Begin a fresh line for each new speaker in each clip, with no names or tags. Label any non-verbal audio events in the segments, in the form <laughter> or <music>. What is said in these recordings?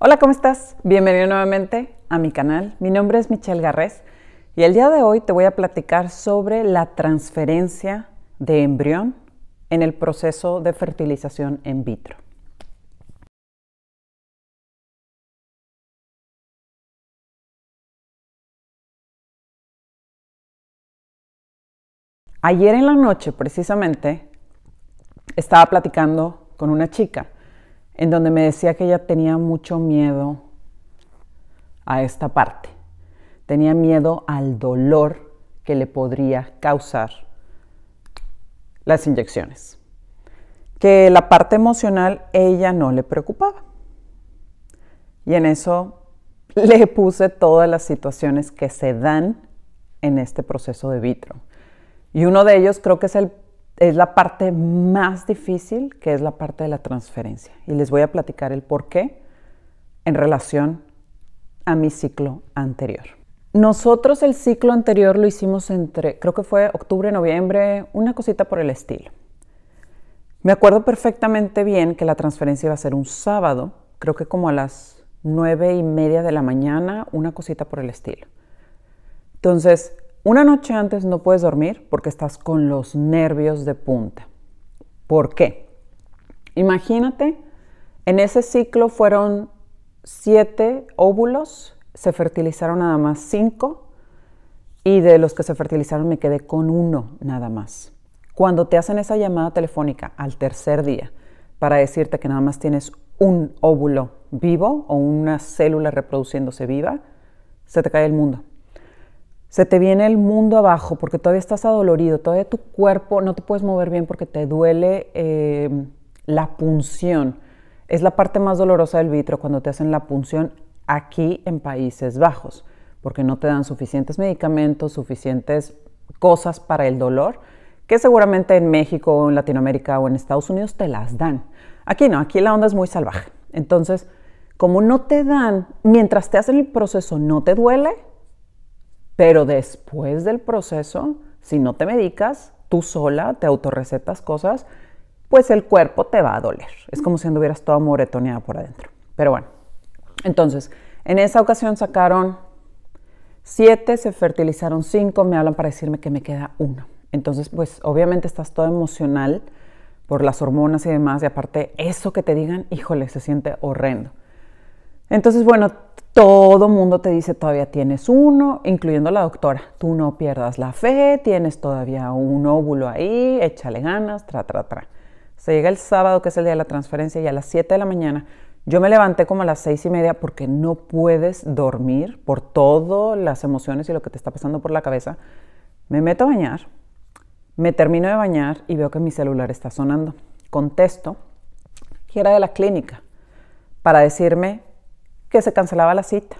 Hola, ¿cómo estás? Bienvenido nuevamente a mi canal. Mi nombre es Michelle Garrés y el día de hoy te voy a platicar sobre la transferencia de embrión en el proceso de fertilización in vitro. Ayer en la noche, precisamente, estaba platicando con una chica en donde me decía que ella tenía mucho miedo a esta parte. Tenía miedo al dolor que le podría causar las inyecciones. Que la parte emocional ella no le preocupaba. Y en eso le puse todas las situaciones que se dan en este proceso de vitro. Y uno de ellos creo que es el es la parte más difícil, que es la parte de la transferencia. Y les voy a platicar el por qué en relación a mi ciclo anterior. Nosotros el ciclo anterior lo hicimos entre, creo que fue octubre, noviembre, una cosita por el estilo. Me acuerdo perfectamente bien que la transferencia iba a ser un sábado, creo que como a las nueve y media de la mañana, una cosita por el estilo. Entonces, una noche antes no puedes dormir porque estás con los nervios de punta. ¿Por qué? Imagínate, en ese ciclo fueron siete óvulos, se fertilizaron nada más cinco y de los que se fertilizaron me quedé con uno nada más. Cuando te hacen esa llamada telefónica al tercer día para decirte que nada más tienes un óvulo vivo o una célula reproduciéndose viva, se te cae el mundo se te viene el mundo abajo porque todavía estás adolorido, todavía tu cuerpo no te puedes mover bien porque te duele eh, la punción. Es la parte más dolorosa del vitro cuando te hacen la punción aquí en Países Bajos, porque no te dan suficientes medicamentos, suficientes cosas para el dolor, que seguramente en México o en Latinoamérica o en Estados Unidos te las dan. Aquí no, aquí la onda es muy salvaje. Entonces, como no te dan, mientras te hacen el proceso no te duele, pero después del proceso, si no te medicas, tú sola te autorrecetas cosas, pues el cuerpo te va a doler. Es como si anduvieras toda moretoneada por adentro. Pero bueno, entonces, en esa ocasión sacaron siete, se fertilizaron cinco, me hablan para decirme que me queda uno. Entonces, pues obviamente estás todo emocional por las hormonas y demás, y aparte eso que te digan, híjole, se siente horrendo. Entonces, bueno, todo mundo te dice todavía tienes uno, incluyendo la doctora. Tú no pierdas la fe, tienes todavía un óvulo ahí, échale ganas, tra, tra, tra. Se llega el sábado, que es el día de la transferencia, y a las 7 de la mañana yo me levanté como a las seis y media porque no puedes dormir por todas las emociones y lo que te está pasando por la cabeza. Me meto a bañar, me termino de bañar y veo que mi celular está sonando. Contesto, que era de la clínica, para decirme que se cancelaba la cita.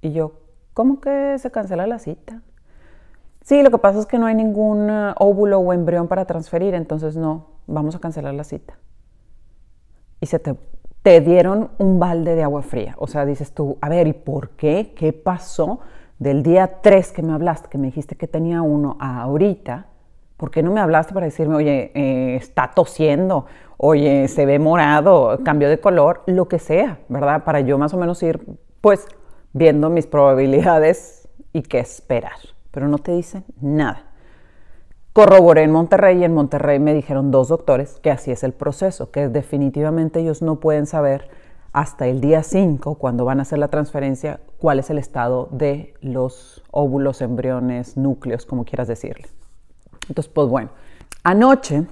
Y yo, ¿cómo que se cancela la cita? Sí, lo que pasa es que no hay ningún eh, óvulo o embrión para transferir, entonces no, vamos a cancelar la cita. Y se te, te dieron un balde de agua fría. O sea, dices tú, a ver, ¿y por qué? ¿Qué pasó del día 3 que me hablaste, que me dijiste que tenía uno, a ahorita? ¿por qué no me hablaste para decirme, oye, eh, está tosiendo, oye, se ve morado, cambió de color, lo que sea, ¿verdad? Para yo más o menos ir, pues, viendo mis probabilidades y qué esperar. Pero no te dicen nada. Corroboré en Monterrey y en Monterrey me dijeron dos doctores que así es el proceso, que definitivamente ellos no pueden saber hasta el día 5, cuando van a hacer la transferencia, cuál es el estado de los óvulos, embriones, núcleos, como quieras decirle. Entonces, pues bueno, anoche,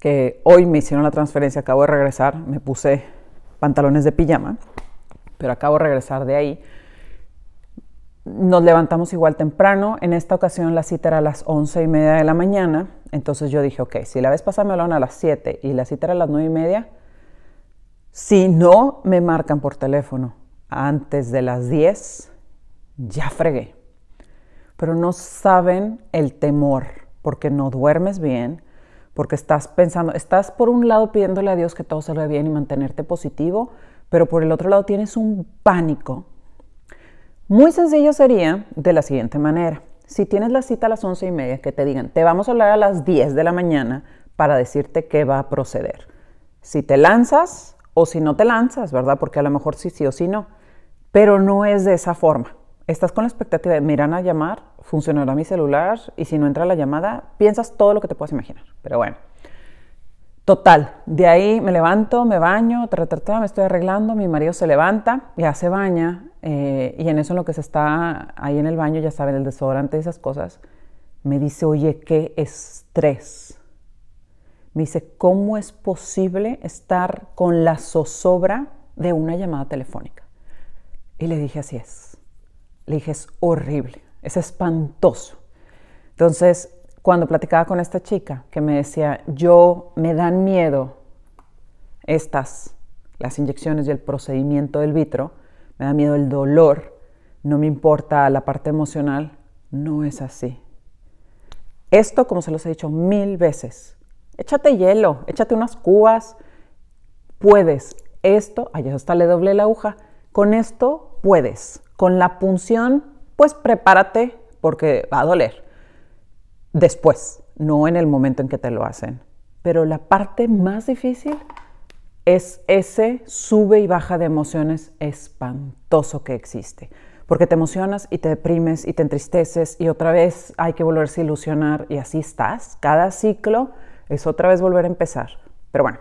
que hoy me hicieron la transferencia, acabo de regresar, me puse pantalones de pijama, pero acabo de regresar de ahí. Nos levantamos igual temprano. En esta ocasión la cita era a las once y media de la mañana. Entonces yo dije, ok, si la vez pasada me a las 7 y la cita era a las nueve y media, si no me marcan por teléfono antes de las 10, ya fregué. Pero no saben el temor porque no duermes bien, porque estás pensando, estás por un lado pidiéndole a Dios que todo salga bien y mantenerte positivo, pero por el otro lado tienes un pánico. Muy sencillo sería de la siguiente manera. Si tienes la cita a las once y media, que te digan, te vamos a hablar a las 10 de la mañana para decirte qué va a proceder. Si te lanzas o si no te lanzas, ¿verdad? Porque a lo mejor sí, sí o sí no. Pero no es de esa forma estás con la expectativa de me irán a llamar, funcionará mi celular y si no entra la llamada, piensas todo lo que te puedas imaginar. Pero bueno, total, de ahí me levanto, me baño, me estoy arreglando, mi marido se levanta, ya se baña eh, y en eso en lo que se está ahí en el baño, ya saben, el desodorante y esas cosas, me dice, oye, qué estrés. Me dice, ¿cómo es posible estar con la zozobra de una llamada telefónica? Y le dije, así es le dije, es horrible, es espantoso. Entonces, cuando platicaba con esta chica que me decía, yo me dan miedo estas, las inyecciones y el procedimiento del vitro, me da miedo el dolor, no me importa la parte emocional, no es así. Esto, como se los he dicho mil veces, échate hielo, échate unas cubas, puedes. Esto, allá hasta le doble la aguja, con esto puedes. Con la punción, pues prepárate porque va a doler después, no en el momento en que te lo hacen. Pero la parte más difícil es ese sube y baja de emociones espantoso que existe. Porque te emocionas y te deprimes y te entristeces y otra vez hay que volverse a ilusionar y así estás. Cada ciclo es otra vez volver a empezar. Pero bueno,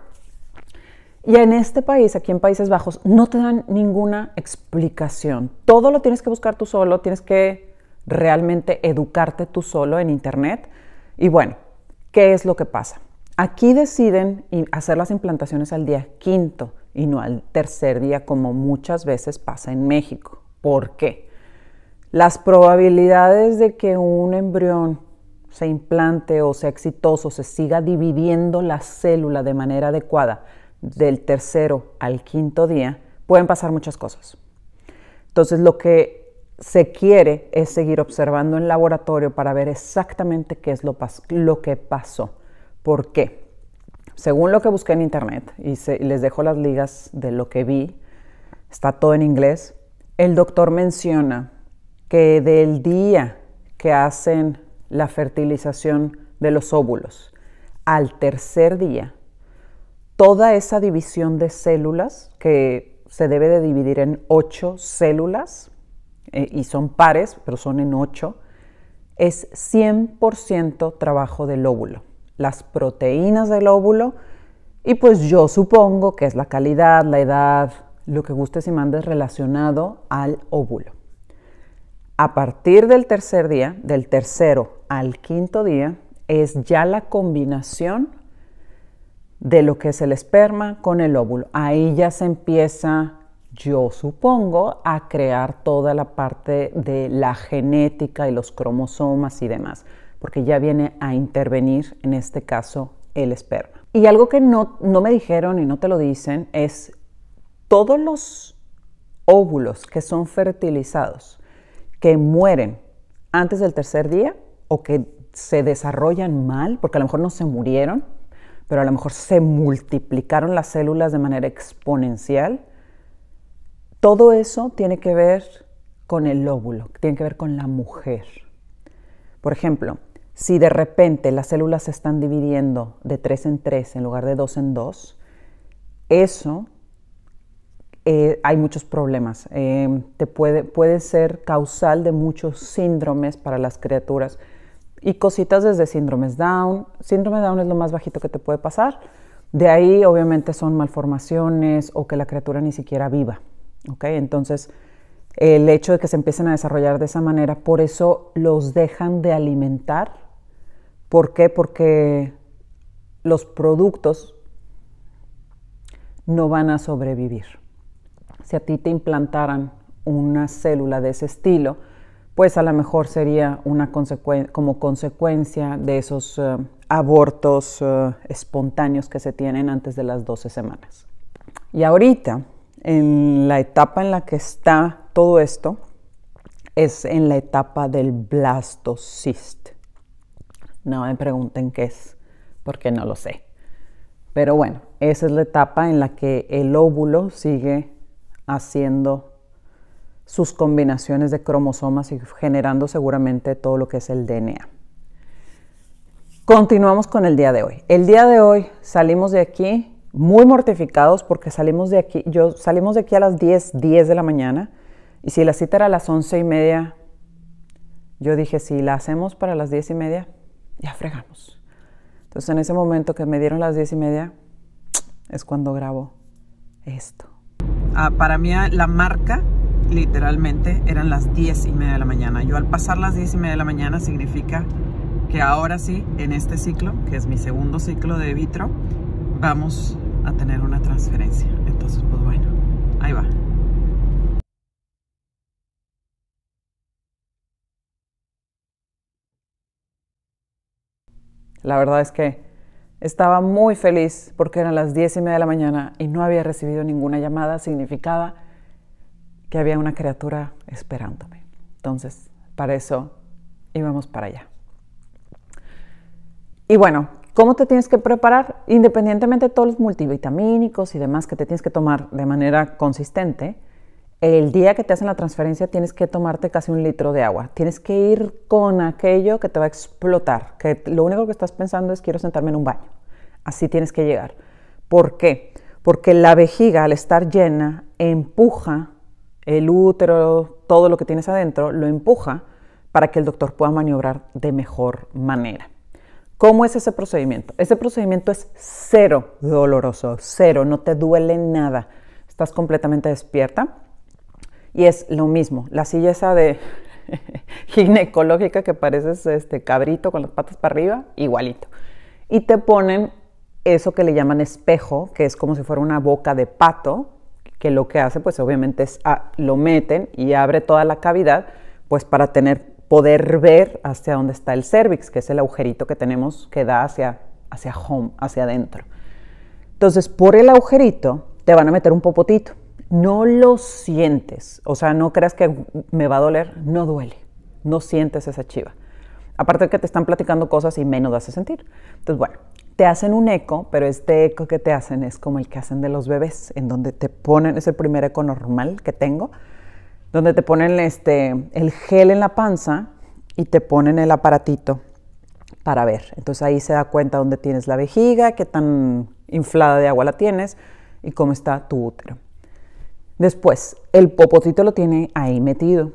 y en este país, aquí en Países Bajos, no te dan ninguna explicación. Todo lo tienes que buscar tú solo, tienes que realmente educarte tú solo en Internet. Y bueno, ¿qué es lo que pasa? Aquí deciden hacer las implantaciones al día quinto y no al tercer día como muchas veces pasa en México. ¿Por qué? Las probabilidades de que un embrión se implante o sea exitoso, se siga dividiendo la célula de manera adecuada del tercero al quinto día, pueden pasar muchas cosas. Entonces lo que se quiere es seguir observando en laboratorio para ver exactamente qué es lo, que pasó. ¿Por qué? Según lo que busqué en internet, y, les dejo las ligas de lo que vi, está todo en inglés, el doctor menciona que del día que hacen la fertilización de los óvulos al tercer día, toda esa división de células, que se debe de dividir en ocho células, eh, y son pares, pero son en ocho, es 100% trabajo del óvulo. Las proteínas del óvulo, y pues yo supongo que es la calidad, la edad, lo que gustes y mandes relacionado al óvulo. A partir del tercer día, del tercero al quinto día, es ya la combinación de lo que es el esperma con el óvulo. Ahí ya se empieza, yo supongo, a crear toda la parte de la genética y los cromosomas y demás, porque ya viene a intervenir, en este caso, el esperma. Y algo que no, no me dijeron y no te lo dicen es todos los óvulos que son fertilizados, que mueren antes del tercer día o que se desarrollan mal, porque a lo mejor no se murieron, pero a lo mejor se multiplicaron las células de manera exponencial. Todo eso tiene que ver con el óvulo, tiene que ver con la mujer. Por ejemplo, si de repente las células se están dividiendo de tres en 3 en lugar de 2 en dos, eso eh, hay muchos problemas. Eh, puede ser causal de muchos síndromes para las criaturas y cositas desde síndromes Down. Síndrome Down es lo más bajito que te puede pasar. De ahí obviamente son malformaciones o que la criatura ni siquiera viva. Entonces, el hecho de que se empiecen a desarrollar de esa manera, por eso los dejan de alimentar. ¿Por qué? Porque los productos no van a sobrevivir. Si a ti te implantaran una célula de ese estilo, pues a lo mejor sería una como consecuencia de esos eh, abortos eh, espontáneos que se tienen antes de las 12 semanas. Y ahorita, en la etapa en la que está todo esto, es en la etapa del blastocist. No me pregunten qué es, porque no lo sé. Pero bueno, esa es la etapa en la que el óvulo sigue haciendo sus combinaciones de cromosomas y generando seguramente todo lo que es el DNA. Continuamos con el día de hoy. El día de hoy salimos de aquí muy mortificados porque salimos de aquí, yo salimos de aquí a las 10, 10 de la mañana y si la cita era a las 11 y media, yo dije, si la hacemos para las 10 y media, ya fregamos. Entonces en ese momento que me dieron las 10 y media, es cuando grabo esto. Ah, para mí ah, la marca literalmente eran las 10 y media de la mañana. Yo al pasar las 10 y media de la mañana significa que ahora sí, en este ciclo, que es mi segundo ciclo de vitro, vamos a tener una transferencia. Entonces, pues bueno, ahí va. La verdad es que estaba muy feliz porque eran las 10 y media de la mañana y no había recibido ninguna llamada. Significaba que había una criatura esperándome. Entonces, para eso íbamos para allá. Y bueno, ¿cómo te tienes que preparar? Independientemente de todos los multivitamínicos y demás que te tienes que tomar de manera consistente, el día que te hacen la transferencia tienes que tomarte casi un litro de agua. Tienes que ir con aquello que te va a explotar, que lo único que estás pensando es quiero sentarme en un baño. Así tienes que llegar. ¿Por qué? Porque la vejiga al estar llena empuja el útero, todo lo que tienes adentro, lo empuja para que el doctor pueda maniobrar de mejor manera. ¿Cómo es ese procedimiento? Ese procedimiento es cero doloroso, cero, no te duele nada. Estás completamente despierta y es lo mismo. La silla esa de <laughs> ginecológica que pareces este cabrito con las patas para arriba, igualito. Y te ponen eso que le llaman espejo, que es como si fuera una boca de pato, que lo que hace pues obviamente es a, ah, lo meten y abre toda la cavidad pues para tener poder ver hacia dónde está el cervix, que es el agujerito que tenemos que da hacia, hacia home, hacia adentro. Entonces, por el agujerito te van a meter un popotito. No lo sientes, o sea, no creas que me va a doler, no duele, no sientes esa chiva. Aparte de que te están platicando cosas y menos hace sentir. Entonces, bueno, te hacen un eco, pero este eco que te hacen es como el que hacen de los bebés, en donde te ponen, es el primer eco normal que tengo, donde te ponen este, el gel en la panza y te ponen el aparatito para ver. Entonces ahí se da cuenta dónde tienes la vejiga, qué tan inflada de agua la tienes y cómo está tu útero. Después, el popotito lo tiene ahí metido.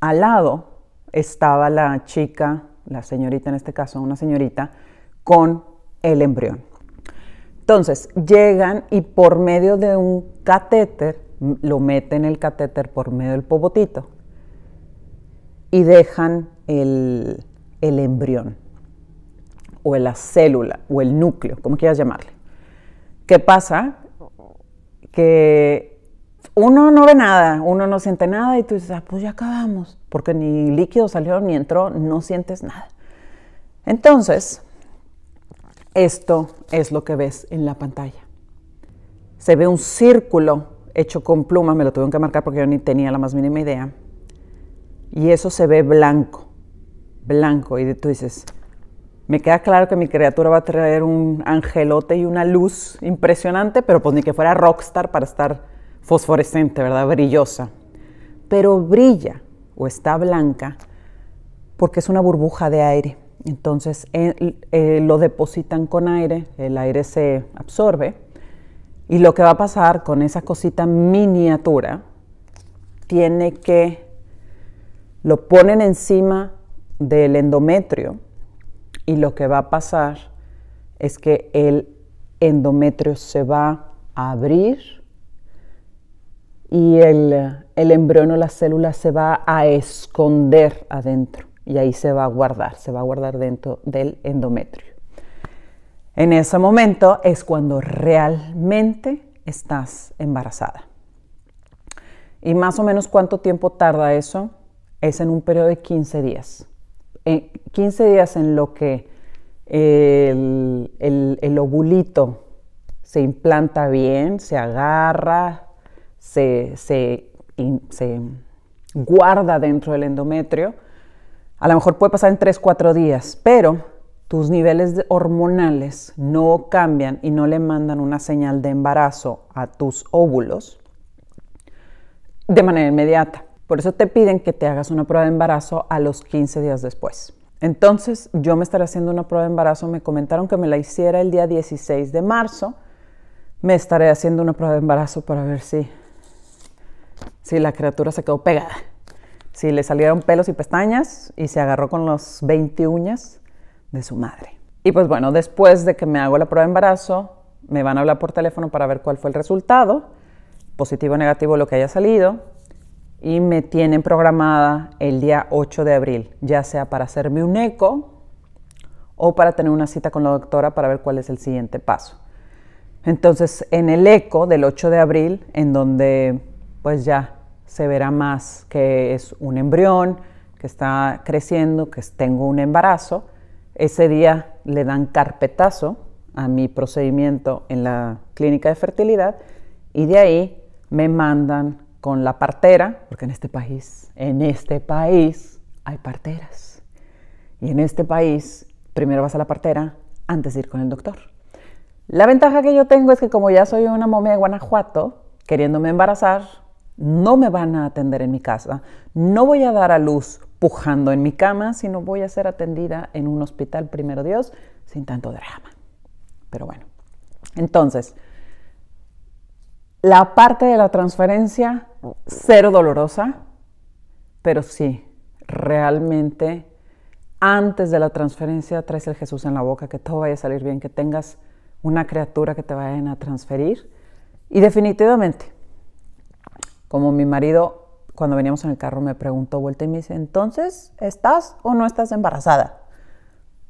Al lado estaba la chica, la señorita en este caso, una señorita, con el embrión. Entonces, llegan y por medio de un catéter, lo meten el catéter por medio del popotito y dejan el, el embrión o la célula o el núcleo, como quieras llamarle. ¿Qué pasa? Que uno no ve nada, uno no siente nada y tú dices, ah, pues ya acabamos, porque ni líquido salió ni entró, no sientes nada. Entonces, esto es lo que ves en la pantalla. Se ve un círculo hecho con pluma, me lo tuvieron que marcar porque yo ni tenía la más mínima idea. Y eso se ve blanco, blanco. Y tú dices, me queda claro que mi criatura va a traer un angelote y una luz impresionante, pero pues ni que fuera rockstar para estar fosforescente, ¿verdad? Brillosa. Pero brilla o está blanca porque es una burbuja de aire. Entonces eh, lo depositan con aire, el aire se absorbe y lo que va a pasar con esa cosita miniatura, tiene que, lo ponen encima del endometrio y lo que va a pasar es que el endometrio se va a abrir y el, el embrión o la célula se va a esconder adentro y ahí se va a guardar, se va a guardar dentro del endometrio. En ese momento es cuando realmente estás embarazada. ¿Y más o menos cuánto tiempo tarda eso? Es en un periodo de 15 días. En 15 días en lo que el, ovulito se implanta bien, se agarra, se guarda dentro del endometrio a lo mejor puede pasar en 3, 4 días, pero tus niveles hormonales no cambian y no le mandan una señal de embarazo a tus óvulos de manera inmediata. Por eso te piden que te hagas una prueba de embarazo a los 15 días después. Entonces yo me estaré haciendo una prueba de embarazo, me comentaron que me la hiciera el día 16 de marzo, me estaré haciendo una prueba de embarazo para ver si, si la criatura se quedó pegada si le salieron pelos y pestañas y se agarró con los 20 uñas de su madre. Y pues bueno, después de que me hago la prueba de embarazo, me van a hablar por teléfono para ver cuál fue el resultado, positivo o negativo lo que haya salido, y me tienen programada el día 8 de abril, ya sea para hacerme un eco o para tener una cita con la doctora para ver cuál es el siguiente paso. Entonces, en el eco del 8 de abril, en donde pues ya se verá más que es un embrión, que está creciendo, que tengo un embarazo. Ese día le dan carpetazo a mi procedimiento en la clínica de fertilidad y de ahí me mandan con la partera, porque en este país, en este país hay parteras. Y en este país, primero vas a la partera antes de ir con el doctor. La ventaja que yo tengo es que como ya soy una momia de Guanajuato, queriéndome embarazar, no me van a atender en mi casa, no voy a dar a luz pujando en mi cama, sino voy a ser atendida en un hospital, primero Dios, sin tanto drama. Pero bueno, entonces, la parte de la transferencia, cero dolorosa, pero sí, realmente, antes de la transferencia traes el Jesús en la boca, que todo vaya a salir bien, que tengas una criatura que te vayan a transferir. Y definitivamente, como mi marido, cuando veníamos en el carro, me preguntó vuelta y me dice, entonces, ¿estás o no estás embarazada?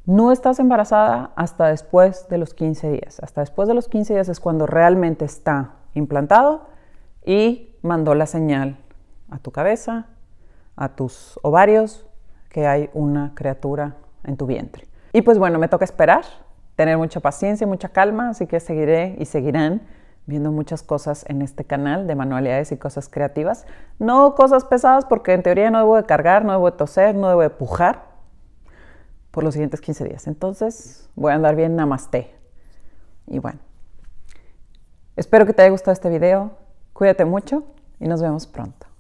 No estás embarazada hasta después de los 15 días. Hasta después de los 15 días es cuando realmente está implantado y mandó la señal a tu cabeza, a tus ovarios, que hay una criatura en tu vientre. Y pues bueno, me toca esperar, tener mucha paciencia y mucha calma, así que seguiré y seguirán viendo muchas cosas en este canal de manualidades y cosas creativas. No cosas pesadas porque en teoría no debo de cargar, no debo de toser, no debo de pujar por los siguientes 15 días. Entonces voy a andar bien namaste. Y bueno, espero que te haya gustado este video. Cuídate mucho y nos vemos pronto.